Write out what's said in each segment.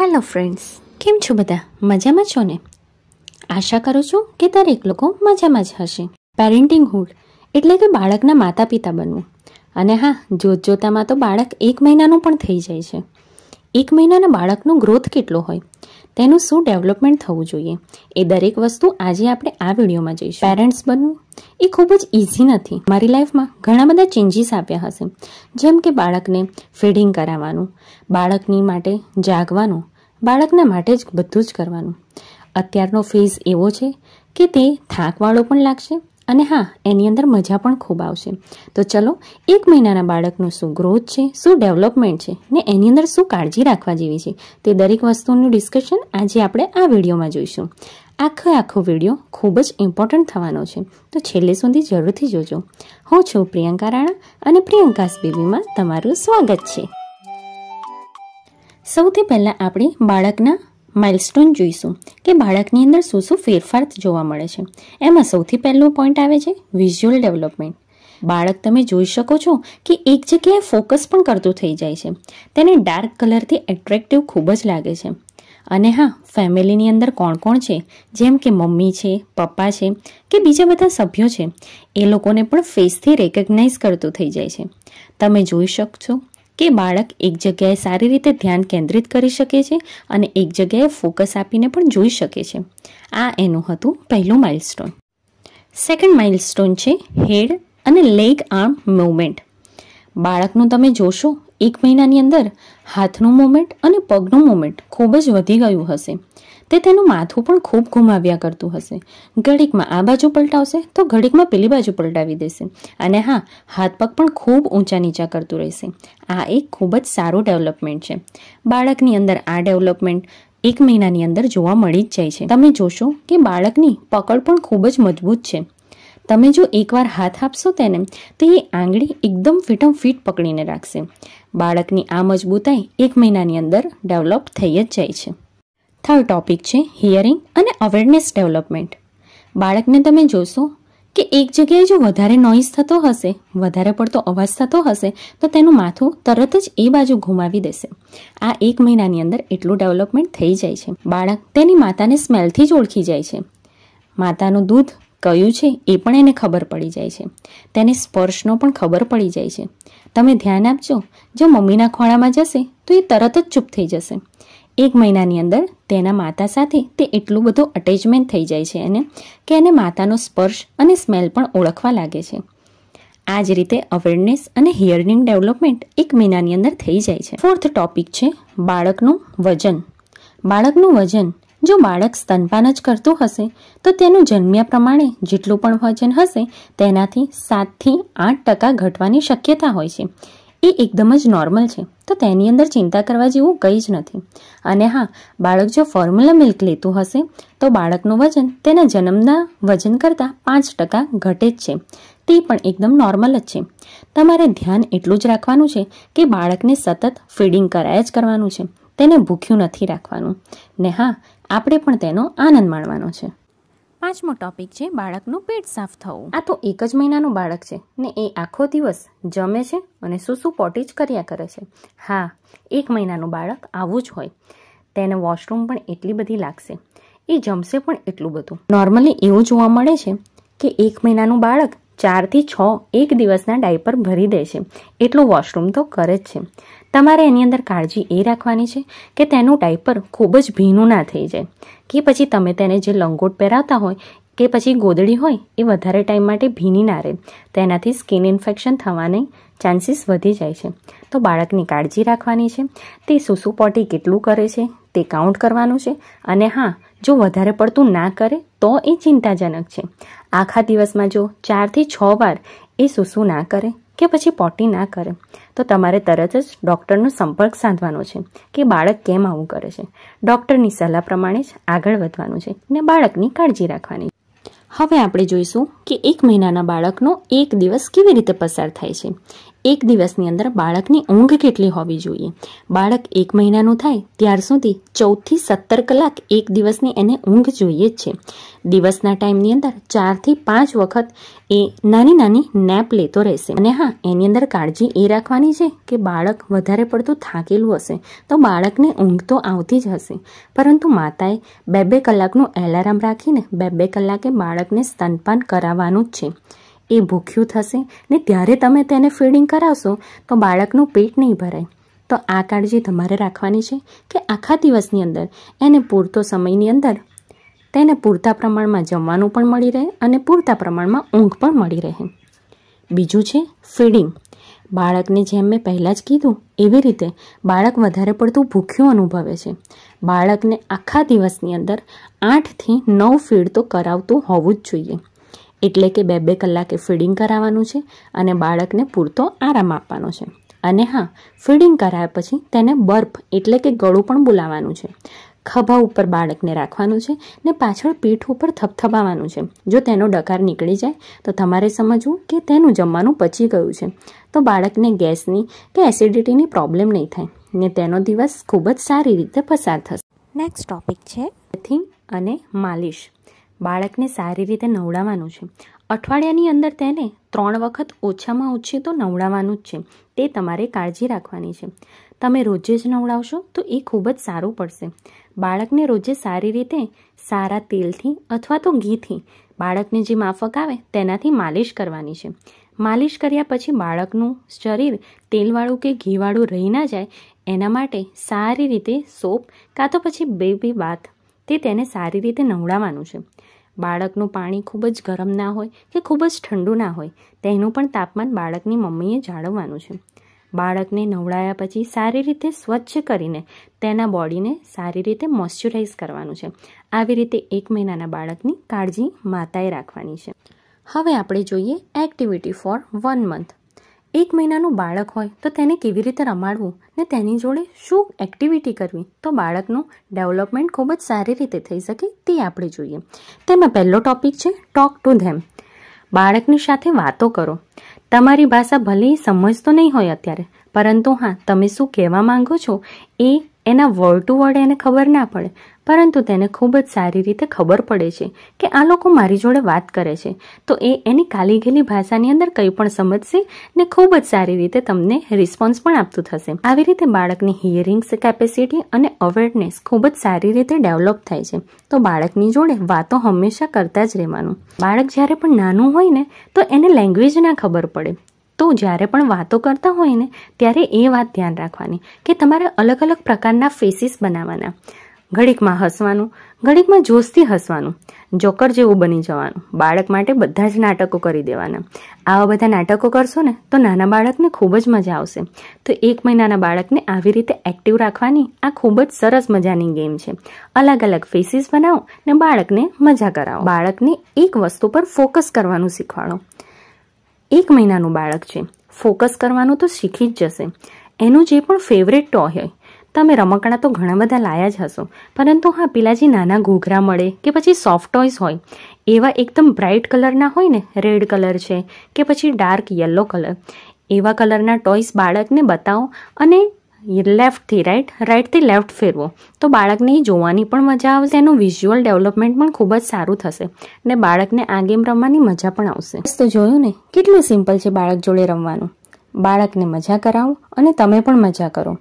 hello friends કેમ છો બધા મજામાં છો ને આશા કરું છું કે દરેક લોકો મજામાં જ હશે પેરેન્ટિંગ હુડ એટલે કે બાળકના માતા પિતા બનવું અને હા જોતજોતામાં તો બાળક એક મહિનાનું પણ થઈ જાય છે એક મહિનાના બાળકનો ગ્રોથ કેટલો હોય તેનું શું ડેવલપમેન્ટ થવું જોઈએ એ દરેક વસ્તુ આજે આપણે આ વિડીયોમાં જઈશું પેરેન્ટ્સ બનવું એ ખૂબ જ ઇઝી નથી મારી લાઈફમાં ઘણા બધા ચેન્જીસ આપ્યા હશે જેમ કે બાળકને ફીડિંગ કરાવવાનું બાળકની માટે જાગવાનું બાળકના માટે જ બધું જ કરવાનું અત્યારનો ફેઝ એવો છે કે તે થાકવાળો પણ લાગશે અને હા એની અંદર મજા પણ ખૂબ આવશે તો ચલો એક મહિનાના બાળકનું શું ગ્રોથ છે શું ડેવલપમેન્ટ છે ને એની અંદર શું કાળજી રાખવા જેવી છે તે દરેક વસ્તુનું ડિસ્કશન આજે આપણે આ વિડીયોમાં જોઈશું આખો આખો વિડીયો ખૂબ જ ઇમ્પોર્ટન્ટ થવાનો છે તો છેલ્લે સુધી જરૂરથી જોજો હું છું પ્રિયંકા રાણા અને પ્રિયંકાસ બેબીમાં તમારું સ્વાગત છે સૌથી પહેલાં આપણે બાળકના માઇલસ્ટોન જોઈશું કે બાળકની અંદર શું શું ફેરફાર જોવા મળે છે એમાં સૌથી પહેલો પોઈન્ટ આવે છે વિઝ્યુઅલ ડેવલપમેન્ટ બાળક તમે જોઈ શકો છો કે એક જગ્યાએ ફોકસ પણ કરતું થઈ જાય છે તેને ડાર્ક કલરથી એટ્રેક્ટિવ ખૂબ જ લાગે છે અને હા ફેમિલીની અંદર કોણ કોણ છે જેમ કે મમ્મી છે પપ્પા છે કે બીજા બધા સભ્યો છે એ લોકોને પણ ફેસથી રેકગ્નાઇઝ કરતું થઈ જાય છે તમે જોઈ શકશો કે બાળક એક જગ્યાએ સારી રીતે ધ્યાન કેન્દ્રિત કરી શકે છે અને એક જગ્યાએ ફોકસ આપીને પણ જોઈ શકે છે આ એનું હતું પહેલું માઇલસ્ટોન સેકન્ડ માઇલસ્ટોન છે હેડ અને લેગ આર્મ મૂવમેન્ટ બાળકનું તમે જોશો એક મહિનાની અંદર હાથનું મૂવમેન્ટ અને પગનું મૂવમેન્ટ ખૂબ જ વધી ગયું હશે તે તેનું માથું પણ ખૂબ ઘુમાવ્યા કરતું હશે ઘડીકમાં આ બાજુ પલટાવશે તો ઘડીકમાં પેલી બાજુ પલટાવી દેશે અને હા હાથ પગ પણ ખૂબ ઊંચા નીચા કરતું રહેશે આ એક ખૂબ જ સારું ડેવલપમેન્ટ છે બાળકની અંદર આ ડેવલપમેન્ટ એક મહિનાની અંદર જોવા મળી જ જાય છે તમે જોશો કે બાળકની પકડ પણ ખૂબ જ મજબૂત છે તમે જો એકવાર હાથ આપશો તેને તો એ આંગળી એકદમ ફિટમ ફિટ પકડીને રાખશે બાળકની આ મજબૂતાઈ એક મહિનાની અંદર ડેવલપ થઈ જ જાય છે થર્ડ ટોપિક છે હિયરિંગ અને અવેરનેસ ડેવલપમેન્ટ બાળકને તમે જોશો કે એક જગ્યાએ જો વધારે નોઇઝ થતો હશે વધારે પડતો અવાજ થતો હશે તો તેનું માથું તરત જ એ બાજુ ઘુમાવી દેશે આ એક મહિનાની અંદર એટલું ડેવલપમેન્ટ થઈ જાય છે બાળક તેની માતાને સ્મેલથી જ ઓળખી જાય છે માતાનું દૂધ કયું છે એ પણ એને ખબર પડી જાય છે તેને સ્પર્શનો પણ ખબર પડી જાય છે તમે ધ્યાન આપજો જો મમ્મીના ખોળામાં જશે તો એ તરત જ ચૂપ થઈ જશે એક મહિનાની અંદર તેના માતા સાથે તે એટલું બધું અટેચમેન્ટ થઈ જાય છે એને કે એને માતાનો સ્પર્શ અને સ્મેલ પણ ઓળખવા લાગે છે આ જ રીતે અવેરનેસ અને હિયરિંગ ડેવલપમેન્ટ એક મહિનાની અંદર થઈ જાય છે ફોર્થ ટોપિક છે બાળકનું વજન બાળકનું વજન જો બાળક સ્તનપાન જ કરતું હશે તો તેનું જન્મ્યા પ્રમાણે જેટલું પણ વજન હશે તેનાથી સાતથી આઠ ટકા ઘટવાની શક્યતા હોય છે એ એકદમ જ નોર્મલ છે તો તેની અંદર ચિંતા કરવા જેવું કંઈ જ નથી અને હા બાળક જો ફોર્મ્યુલા મિલ્ક લેતું હશે તો બાળકનું વજન તેના જન્મના વજન કરતાં પાંચ ટકા ઘટે જ છે તે પણ એકદમ નોર્મલ જ છે તમારે ધ્યાન એટલું જ રાખવાનું છે કે બાળકને સતત ફીડિંગ કરાયા જ કરવાનું છે તેને ભૂખ્યું નથી રાખવાનું ને હા આપણે પણ તેનો આનંદ માણવાનો છે પાંચમો ટોપિક છે બાળકનું પેટ સાફ થવું આ તો એક જ મહિનાનું બાળક છે ને એ આખો દિવસ જમે છે અને શું પોટી જ કર્યા કરે છે હા એક મહિનાનું બાળક આવું જ હોય તેને વોશરૂમ પણ એટલી બધી લાગશે એ જમશે પણ એટલું બધું નોર્મલી એવું જોવા મળે છે કે એક મહિનાનું બાળક ચારથી છ એક દિવસના ડાયપર ભરી દે છે એટલું વોશરૂમ તો કરે જ છે તમારે એની અંદર કાળજી એ રાખવાની છે કે તેનું ડાયપર ખૂબ જ ભીનું ના થઈ જાય કે પછી તમે તેને જે લંગોટ પહેરાવતા હોય કે પછી ગોદડી હોય એ વધારે ટાઈમ માટે ભીની ના રહે તેનાથી સ્કિન ઇન્ફેક્શન થવાની ચાન્સીસ વધી જાય છે તો બાળકની કાળજી રાખવાની છે તે સુસુ પોટી કેટલું કરે છે તે કાઉન્ટ કરવાનું છે અને હા જો વધારે પડતું ના કરે તો એ ચિંતાજનક છે આખા દિવસમાં જો ચારથી છ વાર એ સુસુ ના કરે કે પછી પોટી ના કરે તો તમારે તરત જ ડૉક્ટરનો સંપર્ક સાધવાનો છે કે બાળક કેમ આવું કરે છે ડૉક્ટરની સલાહ પ્રમાણે જ આગળ વધવાનું છે ને બાળકની કાળજી રાખવાની હવે આપણે જોઈશું કે એક મહિનાના બાળકનો એક દિવસ કેવી રીતે પસાર થાય છે એક દિવસની અંદર બાળકની ઊંઘ કેટલી હોવી જોઈએ બાળક એક મહિનાનું થાય ત્યાર સુધી ચૌદથી સત્તર કલાક એક દિવસની એને ઊંઘ જોઈએ જ છે દિવસના ટાઈમની અંદર ચારથી પાંચ વખત એ નાની નાની નેપ લેતો રહેશે અને હા એની અંદર કાળજી એ રાખવાની છે કે બાળક વધારે પડતું થાકેલું હશે તો બાળકને ઊંઘ તો આવતી જ હશે પરંતુ માતાએ બે બે કલાકનું એલાર્મ રાખીને બે બે કલાકે બાળક બાળકને સ્તનપાન કરાવવાનું જ છે એ ભૂખ્યું થશે ને ત્યારે તમે તેને ફીડિંગ કરાવશો તો બાળકનું પેટ નહીં ભરાય તો આ કાળજી તમારે રાખવાની છે કે આખા દિવસની અંદર એને પૂરતો સમયની અંદર તેને પૂરતા પ્રમાણમાં જમવાનું પણ મળી રહે અને પૂરતા પ્રમાણમાં ઊંઘ પણ મળી રહે બીજું છે ફીડિંગ બાળકને જેમ મેં પહેલાં જ કીધું એવી રીતે બાળક વધારે પડતું ભૂખ્યું અનુભવે છે બાળકને આખા દિવસની અંદર આઠથી નવ ફીડ તો કરાવતું હોવું જ જોઈએ એટલે કે બે બે કલાકે ફીડિંગ કરાવવાનું છે અને બાળકને પૂરતો આરામ આપવાનો છે અને હા ફીડિંગ કરાયા પછી તેને બર્ફ એટલે કે ગળું પણ બોલાવવાનું છે ખભા ઉપર બાળકને રાખવાનું છે ને પાછળ પીઠ ઉપર થપથપાવાનું છે જો તેનો ડકાર નીકળી જાય તો તમારે સમજવું કે તેનું જમવાનું પચી ગયું છે તો બાળકને ગેસની કે એસિડિટીની પ્રોબ્લેમ નહીં થાય ને તેનો દિવસ ખૂબ જ સારી રીતે પસાર થશે નેક્સ્ટ ટોપિક છે બેથિંગ અને માલિશ બાળકને સારી રીતે નવડાવવાનું છે અઠવાડિયાની અંદર તેને ત્રણ વખત ઓછામાં ઓછી તો નવડાવવાનું જ છે તે તમારે કાળજી રાખવાની છે તમે રોજે જ નવડાવશો તો એ ખૂબ જ સારું પડશે બાળકને રોજે સારી રીતે સારા તેલથી અથવા તો ઘીથી બાળકને જે માફક આવે તેનાથી માલિશ કરવાની છે માલિશ કર્યા પછી બાળકનું શરીર તેલવાળું કે ઘીવાળું રહી ના જાય એના માટે સારી રીતે સોપ કાં તો પછી બેબી બાથ તે તેને સારી રીતે નવડાવવાનું છે બાળકનું પાણી ખૂબ જ ગરમ ના હોય કે ખૂબ જ ઠંડુ ના હોય તેનું પણ તાપમાન બાળકની મમ્મીએ જાળવવાનું છે બાળકને નવડાયા પછી સારી રીતે સ્વચ્છ કરીને તેના બોડીને સારી રીતે મોઇશ્ચરાઇઝ કરવાનું છે આવી રીતે એક મહિનાના બાળકની કાળજી માતાએ રાખવાની છે હવે આપણે જોઈએ એક્ટિવિટી ફોર વન મંથ એક મહિનાનું બાળક હોય તો તેને કેવી રીતે રમાડવું ને તેની જોડે શું એક્ટિવિટી કરવી તો બાળકનું ડેવલપમેન્ટ ખૂબ જ સારી રીતે થઈ શકે તે આપણે જોઈએ તેમાં પહેલો ટોપિક છે ટોક ટુ ધેમ બાળકની સાથે વાતો કરો તમારી ભાષા ભલે સમજતો નહીં હોય અત્યારે પરંતુ હા તમે શું કહેવા માંગો છો એ એના વર્ડ ટુ વર્ડ એને ખબર ના પડે પરંતુ તેને ખૂબ જ સારી રીતે ખબર પડે છે કે આ લોકો મારી જોડે વાત કરે છે તો એ એની કાલીઘેલી ભાષાની અંદર કંઈ પણ સમજશે ને ખૂબ જ સારી રીતે તમને રિસ્પોન્સ પણ આપતું થશે આવી રીતે બાળકની હિયરિંગ્સ કેપેસિટી અને અવેરનેસ ખૂબ જ સારી રીતે ડેવલપ થાય છે તો બાળકની જોડે વાતો હંમેશા કરતા જ રહેવાનું બાળક જ્યારે પણ નાનું હોય ને તો એને લેંગ્વેજ ના ખબર પડે તો જ્યારે પણ વાતો કરતા હોય ને ત્યારે એ વાત ધ્યાન રાખવાની કે તમારે અલગ અલગ પ્રકારના ફેસીસ બનાવવાના ઘડીકમાં હસવાનું ઘડીકમાં જોશથી હસવાનું જોકર જેવું બની જવાનું બાળક માટે બધા જ નાટકો કરી દેવાના આવા બધા નાટકો કરશો ને તો નાના બાળકને ખૂબ જ મજા આવશે તો એક મહિનાના બાળકને આવી રીતે એક્ટિવ રાખવાની આ ખૂબ જ સરસ મજાની ગેમ છે અલગ અલગ ફેસીસ બનાવો ને બાળકને મજા કરાવો બાળકને એક વસ્તુ પર ફોકસ કરવાનું શીખવાડો એક મહિનાનું બાળક છે ફોકસ કરવાનું તો શીખી જ જશે એનું જે પણ ફેવરેટ ટોય હોય તમે રમકડા તો ઘણા બધા લાયા જ હશો પરંતુ હા પેલા જે નાના ઘોઘરા મળે કે પછી સોફ્ટ ટોયસ હોય એવા એકદમ બ્રાઇટ કલરના હોય ને રેડ કલર છે કે પછી ડાર્ક યલો કલર એવા કલરના ટોયસ બાળકને બતાવો અને લેફ્ટથી રાઈટ રાઈટથી લેફ્ટ ફેરવો તો બાળકને એ જોવાની પણ મજા આવશે એનું વિઝ્યુઅલ ડેવલપમેન્ટ પણ ખૂબ જ સારું થશે ને બાળકને આ ગેમ રમવાની મજા પણ આવશે તો જોયું ને કેટલું સિમ્પલ છે બાળક જોડે રમવાનું બાળકને મજા કરાવો અને તમે પણ મજા કરો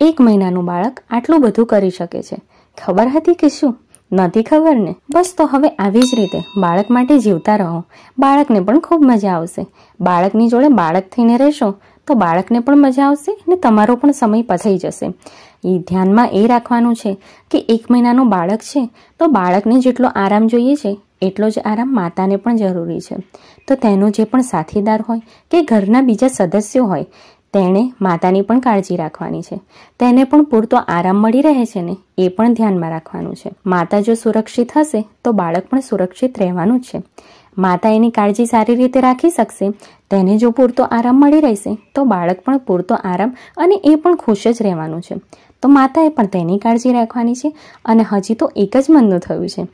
એક મહિનાનું બાળક આટલું બધું કરી શકે છે ખબર હતી કે શું નથી ખબર ને બસ તો હવે આવી જ રીતે બાળક માટે જીવતા રહો બાળકને પણ ખૂબ મજા આવશે બાળકની જોડે બાળક થઈને રહેશો તો બાળકને પણ મજા આવશે અને તમારો પણ સમય પસાઈ જશે એ ધ્યાનમાં એ રાખવાનું છે કે એક મહિનાનું બાળક છે તો બાળકને જેટલો આરામ જોઈએ છે એટલો જ આરામ માતાને પણ જરૂરી છે તો તેનો જે પણ સાથીદાર હોય કે ઘરના બીજા સદસ્યો હોય તેણે માતાની પણ કાળજી રાખવાની છે તેને પણ પૂરતો આરામ મળી રહે છે ને એ પણ ધ્યાનમાં રાખવાનું છે માતા જો સુરક્ષિત હશે તો બાળક પણ સુરક્ષિત રહેવાનું જ છે માતા એની કાળજી સારી રીતે રાખી શકશે તેને જો પૂરતો આરામ મળી રહેશે તો બાળક પણ પૂરતો આરામ અને એ પણ ખુશ જ રહેવાનું છે તો માતાએ પણ તેની કાળજી રાખવાની છે અને હજી તો એક જ મનનું થયું છે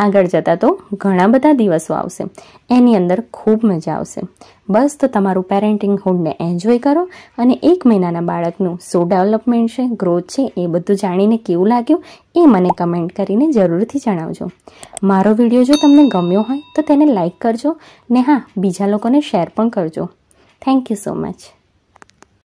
આગળ જતા તો ઘણા બધા દિવસો આવશે એની અંદર ખૂબ મજા આવશે બસ તો તમારું પેરેન્ટિંગ હુડને એન્જોય કરો અને એક મહિનાના બાળકનું શું ડેવલપમેન્ટ છે ગ્રોથ છે એ બધું જાણીને કેવું લાગ્યું એ મને કમેન્ટ કરીને જરૂરથી જણાવજો મારો વિડીયો જો તમને ગમ્યો હોય તો તેને લાઇક કરજો ને હા બીજા લોકોને શેર પણ કરજો થેન્ક યુ સો મચ